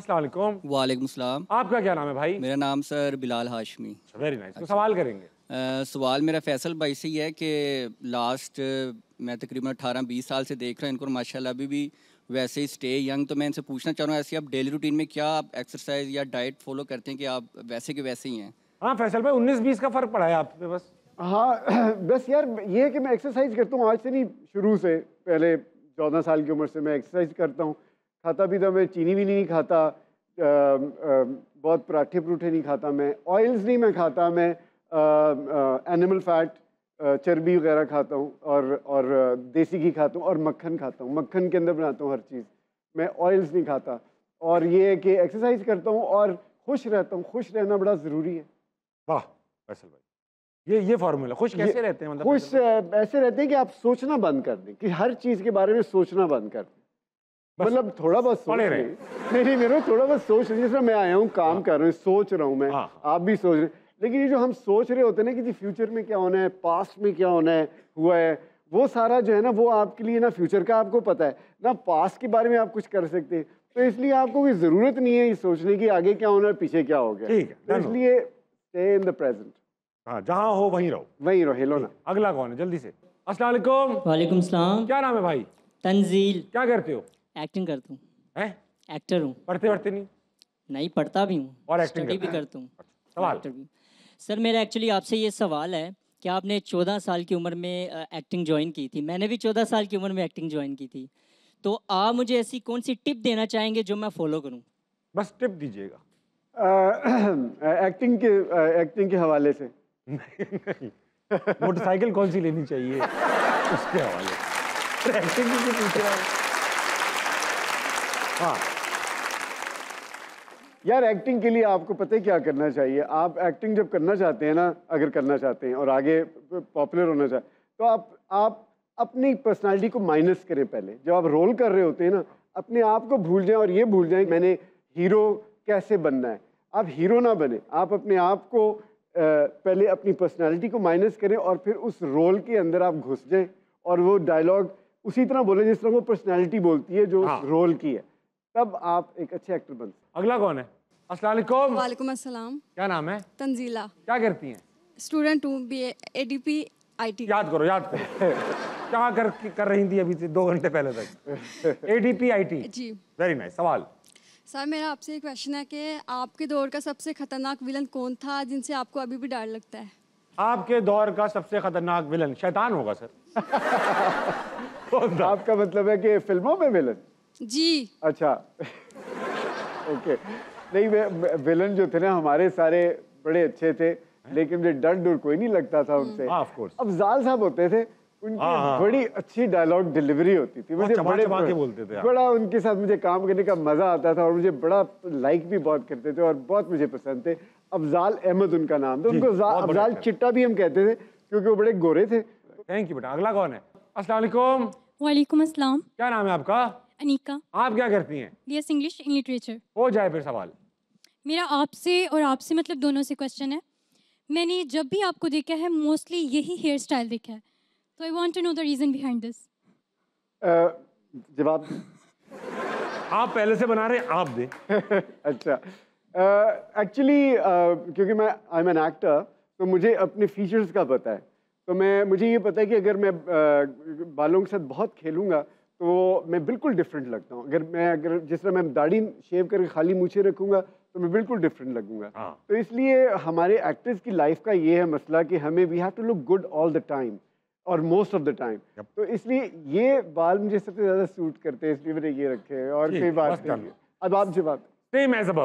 अस्सलाम वालेकुम अस्सलाम आपका क्या नाम है भाई मेरा नाम सर बिलाल हाशमी वेरी अच्छा, नाइस तो सवाल करेंगे आ, सवाल मेरा फैसल भाई से ही है कि लास्ट मैं तकरीबन अठारह बीस साल से देख रहा हूँ इनको माशाल्लाह अभी भी वैसे ही स्टे यंग तो मैं इनसे पूछना चाह रहा हूँ ऐसे आप डेली रूटीन में क्या आप एक्सरसाइज या डाइट फॉलो करते हैं कि आप वैसे के वैसे ही हैं हाँ फैसल भाई उन्नीस बीस का फ़र्क पड़ा है आप पे बस हाँ बस यार ये कि मैं एक्सरसाइज करता हूँ आज से नहीं शुरू से पहले चौदह साल की उम्र से मैं एक्सरसाइज करता हूँ खाता भी मैं चीनी भी नहीं खाता आ, आ, बहुत पराठे परूठे नहीं खाता मैं ऑयल्स नहीं मैं खाता मैं एनिमल फैट चर्बी वगैरह खाता हूँ और और देसी घी खाता हूँ और मक्खन खाता हूँ मक्खन के अंदर बनाता हूँ हर चीज़ मैं ऑयल्स नहीं खाता और ये है कि एक्सरसाइज करता हूँ और खुश रहता हूँ खुश रहना बड़ा ज़रूरी है वाह फैसल भाई ये ये फार्मूला खुश कैसे रहते हैं मतलब खुश ऐसे रहते हैं कि आप सोचना बंद कर दें कि हर चीज़ के बारे में सोचना बंद कर दें मतलब थोड़ा बहुत सोच रहे नहीं नहीं मेरे थोड़ा बहुत सोच रही जिसमें मैं आया हूँ काम हाँ। कर रहा हूँ सोच रहा हूँ मैं हाँ। आप भी सोच रहे लेकिन ये जो हम सोच रहे होते हैं ना कि जी फ्यूचर में क्या होना है पास्ट में क्या होना है हुआ है वो सारा जो है ना वो आपके लिए ना फ्यूचर का आपको पता है ना पास्ट के बारे में आप कुछ कर सकते हैं तो इसलिए आपको कोई ज़रूरत नहीं है ये सोचने की आगे क्या होना है पीछे क्या हो गया ठीक है तो इसलिए स्टे इन द प्रेजेंट हाँ जहाँ हो वहीं रहो वहीं रहो हेलो ना अगला कौन है जल्दी से अस्सलाम वालेकुम क्या नाम है भाई तंजील क्या करते हो एक्टिंग करता हूँ हैं एक्टर हूँ पढ़ते पढ़ते नहीं नहीं पढ़ता भी हूँ और एक्टिंग भी करता हूँ अच्छा, सवाल सर मेरा एक्चुअली आपसे ये सवाल है कि आपने चौदह साल की उम्र में एक्टिंग ज्वाइन की थी मैंने भी चौदह साल की उम्र में एक्टिंग ज्वाइन की थी तो आप मुझे ऐसी कौन सी टिप देना चाहेंगे जो मैं फॉलो करूँ बस टिप दीजिएगा एक्टिंग के एक्टिंग के हवाले से मोटरसाइकिल कौन सी लेनी चाहिए उसके हवाले एक्टिंग की पूछ रहा हूँ हाँ यार एक्टिंग के लिए आपको पता है क्या करना चाहिए आप एक्टिंग जब करना चाहते हैं ना अगर करना चाहते हैं और आगे पॉपुलर होना चाहते तो आप आप अपनी पर्सनालिटी को माइनस करें पहले जब आप रोल कर रहे होते हैं ना अपने आप को भूल जाएं और ये भूल जाएं मैंने हीरो कैसे बनना है आप हीरो ना बने आप अपने आप को पहले अपनी पर्सनैलिटी को माइनस करें और फिर उस रोल के अंदर आप घुस जाएँ और वो डायलॉग उसी तरह बोलें जिस तरह वो पर्सनैलिटी बोलती है जो हाँ। रोल की है तब आप एक अच्छे एक्टर बन अगला कौन है अस्सलाम वालेकुम अस्सलाम क्या नाम है तंजीला क्या करती हैं स्टूडेंट हूँ B A D P I T याद करो याद करो क्या कर कर रही थी अभी दो घंटे पहले तक A D P I T ji very nice सवाल सर मेरा आपसे एक क्वेश्चन है कि आपके दौर का सबसे खतरनाक विलन कौन था जिनसे आपको अभी भी डर लगता है आपके दौर का सबसे खतरनाक विलन शैतान होगा सर आपका मतलब है कि फिल्मों में विलन जी अच्छा ओके नहीं विलन जो थे ना हमारे सारे बड़े अच्छे थे लेकिन मुझे डर डर कोई नहीं लगता था हम्म। उनसे हाँ, अब जाल साहब होते थे उनकी आ, हाँ, हाँ। बड़ी अच्छी डायलॉग डिलीवरी होती थी मुझे बड़े के बोलते थे बड़ा उनके साथ मुझे काम करने का मजा आता था और मुझे बड़ा लाइक भी बहुत करते थे और बहुत मुझे पसंद थे अफजाल अहमद उनका नाम था उनको अफजाल चिट्टा भी हम कहते थे क्योंकि वो बड़े गोरे थे थैंक यू बेटा अगला कौन है असला वाले क्या नाम है आपका अनिका आप क्या करती हैं B S English in literature हो जाए फिर सवाल मेरा आपसे और आपसे मतलब दोनों से क्वेश्चन है मैंने जब भी आपको देखा है मोस्टली यही हेयर स्टाइल देखा है तो I want to know the reason behind this जवाब आप पहले से बना रहे हैं आप दे अच्छा एक्चुअली uh, uh, क्योंकि मैं आई एम एन एक्टर तो मुझे अपने फीचर्स का पता है तो मैं मुझे ये पता है कि अगर मैं uh, बालों के साथ बहुत खेलूँगा तो वो मैं बिल्कुल डिफरेंट लगता हूँ अगर मैं अगर जिस तरह मैं दाढ़ी शेव करके खाली मूछे रखूँगा तो मैं बिल्कुल डिफरेंट लगूंगा हाँ. तो इसलिए हमारे एक्टर्स की लाइफ का ये है मसला कि हमें we have to look good all the time और मोस्ट ऑफ द टाइम तो इसलिए ये बाल मुझे सबसे ज़्यादा सूट करते हैं इसलिए मैंने ये रखे हैं और कोई बात नहीं अब आप जवाब सेम एज अब